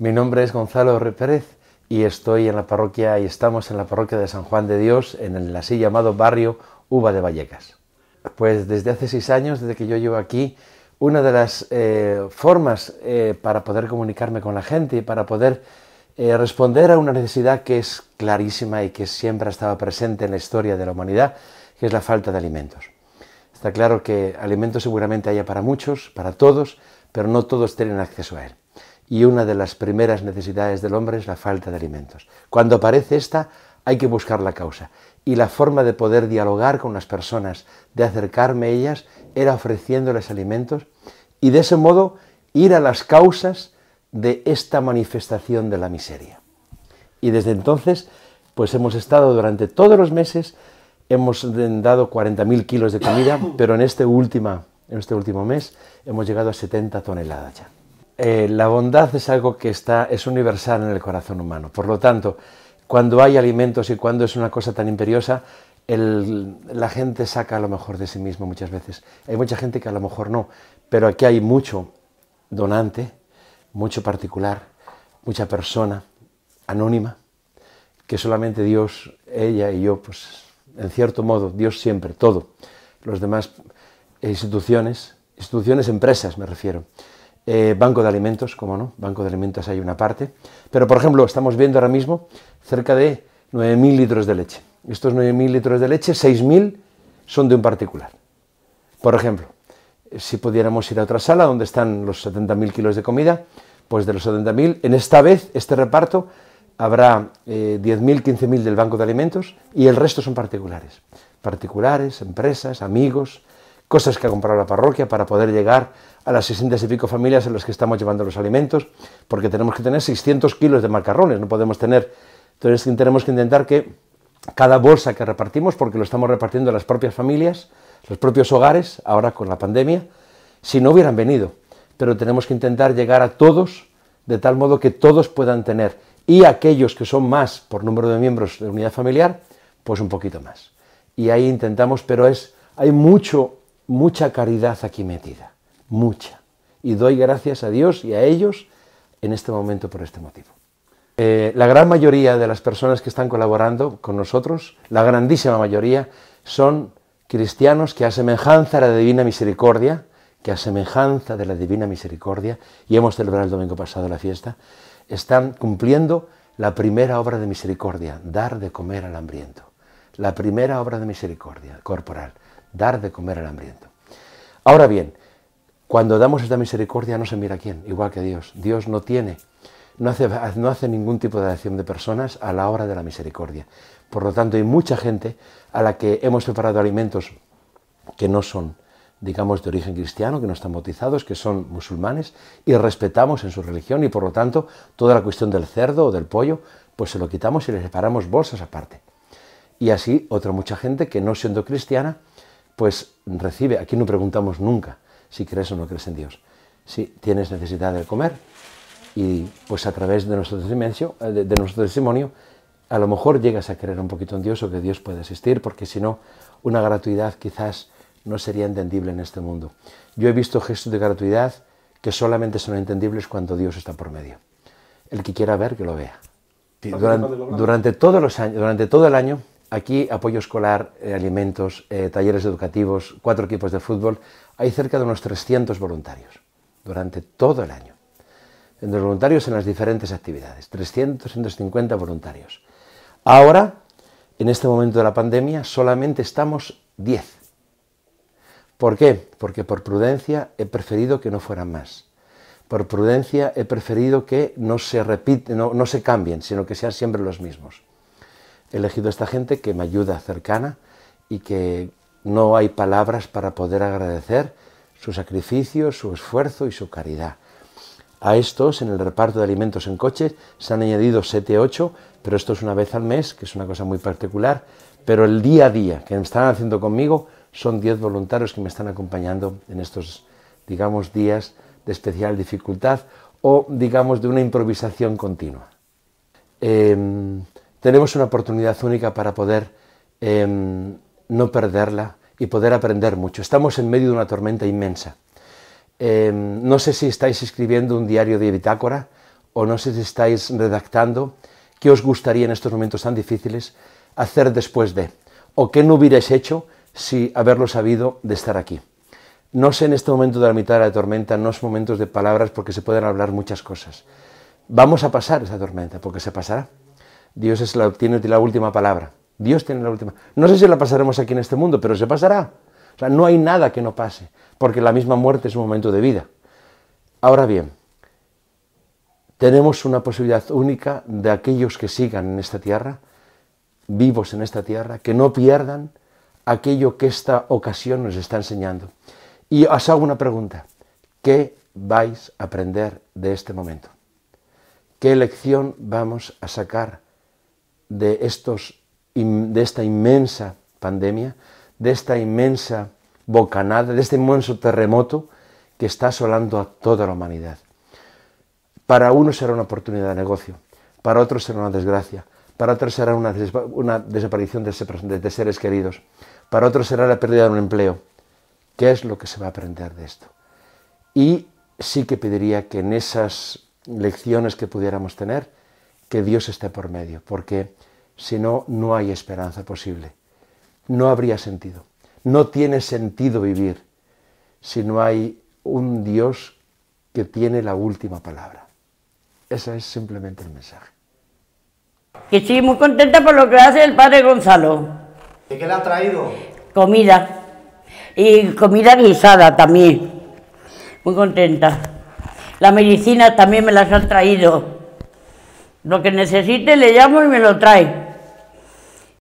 Mi nombre es Gonzalo Pérez y estoy en la parroquia y estamos en la parroquia de San Juan de Dios en el así llamado barrio Uva de Vallecas. Pues desde hace seis años, desde que yo llevo aquí, una de las eh, formas eh, para poder comunicarme con la gente y para poder eh, responder a una necesidad que es clarísima y que siempre ha estado presente en la historia de la humanidad, que es la falta de alimentos. Está claro que alimentos seguramente haya para muchos, para todos, pero no todos tienen acceso a él y una de las primeras necesidades del hombre es la falta de alimentos. Cuando aparece esta, hay que buscar la causa. Y la forma de poder dialogar con las personas, de acercarme a ellas, era ofreciéndoles alimentos y de ese modo ir a las causas de esta manifestación de la miseria. Y desde entonces, pues hemos estado durante todos los meses, hemos dado 40.000 kilos de comida, pero en este, en este último mes hemos llegado a 70 toneladas ya. Eh, la bondad es algo que está, es universal en el corazón humano. Por lo tanto, cuando hay alimentos y cuando es una cosa tan imperiosa, la gente saca a lo mejor de sí mismo muchas veces. Hay mucha gente que a lo mejor no, pero aquí hay mucho donante, mucho particular, mucha persona anónima, que solamente Dios, ella y yo, pues en cierto modo, Dios siempre, todo. Los demás instituciones, instituciones, empresas me refiero eh, banco de alimentos, como no, banco de alimentos hay una parte. Pero, por ejemplo, estamos viendo ahora mismo cerca de 9.000 litros de leche. Estos 9.000 litros de leche, 6.000 son de un particular. Por ejemplo, si pudiéramos ir a otra sala donde están los 70.000 kilos de comida, pues de los 70.000, en esta vez, este reparto, habrá 10.000, eh, 15.000 del Banco de Alimentos y el resto son particulares. Particulares, empresas, amigos, cosas que ha comprado la parroquia para poder llegar a las 60 y pico familias en las que estamos llevando los alimentos, porque tenemos que tener 600 kilos de macarrones, no podemos tener. Entonces tenemos que intentar que cada bolsa que repartimos, porque lo estamos repartiendo a las propias familias, los propios hogares, ahora con la pandemia, si no hubieran venido. Pero tenemos que intentar llegar a todos de tal modo que todos puedan tener, y aquellos que son más por número de miembros de unidad familiar, pues un poquito más. Y ahí intentamos, pero es, hay mucho mucha caridad aquí metida, mucha. Y doy gracias a Dios y a ellos en este momento por este motivo. Eh, la gran mayoría de las personas que están colaborando con nosotros, la grandísima mayoría, son cristianos que a semejanza de la Divina Misericordia, que a semejanza de la Divina Misericordia, y hemos celebrado el domingo pasado la fiesta, están cumpliendo la primera obra de misericordia, dar de comer al hambriento, la primera obra de misericordia corporal dar de comer al hambriento. Ahora bien, cuando damos esta misericordia no se mira a quién, igual que a Dios. Dios no tiene, no hace, no hace ningún tipo de acción de personas a la hora de la misericordia. Por lo tanto, hay mucha gente a la que hemos preparado alimentos que no son digamos, de origen cristiano, que no están bautizados, que son musulmanes, y respetamos en su religión, y por lo tanto, toda la cuestión del cerdo o del pollo, pues se lo quitamos y le separamos bolsas aparte. Y así otra mucha gente que no siendo cristiana, pues recibe. Aquí no preguntamos nunca si crees o no crees en Dios. Si tienes necesidad de comer y pues a través de nuestro testimonio, eh, de, nuestro testimonio a lo mejor llegas a creer un poquito en Dios o que Dios puede existir, porque si no, una gratuidad quizás no sería entendible en este mundo. Yo he visto gestos de gratuidad que solamente son entendibles cuando Dios está por medio. El que quiera ver, que lo vea. durante, todos los años, durante todo el año Aquí apoyo escolar, eh, alimentos, eh, talleres educativos, cuatro equipos de fútbol. Hay cerca de unos 300 voluntarios durante todo el año. Entre voluntarios en las diferentes actividades, 300, 150 voluntarios. Ahora, en este momento de la pandemia, solamente estamos 10. ¿Por qué? Porque por prudencia he preferido que no fueran más. Por prudencia he preferido que no se repiten, no se cambien, sino que sean siempre los mismos he elegido esta gente que me ayuda cercana y que no hay palabras para poder agradecer su sacrificio, su esfuerzo y su caridad. A estos, en el reparto de alimentos en coches, se han añadido 7, 8, pero esto es una vez al mes, que es una cosa muy particular, pero el día a día que me están haciendo conmigo son 10 voluntarios que me están acompañando en estos, digamos, días de especial dificultad o, digamos, de una improvisación continua. Em, tenemos una oportunidad única para poder em, no perderla y poder aprender mucho. Estamos en medio de una tormenta inmensa. Em, no sé si estáis escribiendo un diario de bitácora o no sé si estáis redactando qué os gustaría en estos momentos tan difíciles hacer después de o qué no hubierais hecho si haberlo sabido de estar aquí. No sé en este momento de la mitad de la tormenta, no es momentos de palabras porque se pueden hablar muchas cosas. Vamos a pasar esa tormenta porque se pasará. Dios es la, tiene la última palabra. Dios tiene la última. No sé si la pasaremos aquí en este mundo, pero se pasará. O sea, no hay nada que no pase, porque la misma muerte es un momento de vida. Ahora bien, tenemos una posibilidad única de aquellos que sigan en esta tierra, vivos en esta tierra, que no pierdan aquello que esta ocasión nos está enseñando. Y os hago una pregunta. ¿Qué vais a aprender de este momento? ¿Qué lección vamos a sacar de, estos, de esta inmensa pandemia, de esta inmensa bocanada, de este inmenso terremoto que está asolando a toda la humanidad. Para unos será una oportunidad de negocio, para otros será una desgracia, para otros será una, una desaparición de, de seres queridos, para otros será la pérdida de un empleo. ¿Qué es lo que se va a aprender de esto? Y sí que pediría que en esas lecciones que pudiéramos tener, que Dios esté por medio, porque si no, no hay esperanza posible. No habría sentido. No tiene sentido vivir si no hay un Dios que tiene la última palabra. Ese es simplemente el mensaje. Que estoy muy contenta por lo que hace el padre Gonzalo. ¿Y qué le ha traído? Comida. Y comida guisada también. Muy contenta. la medicina también me las ha traído. Lo que necesite le llamo y me lo trae.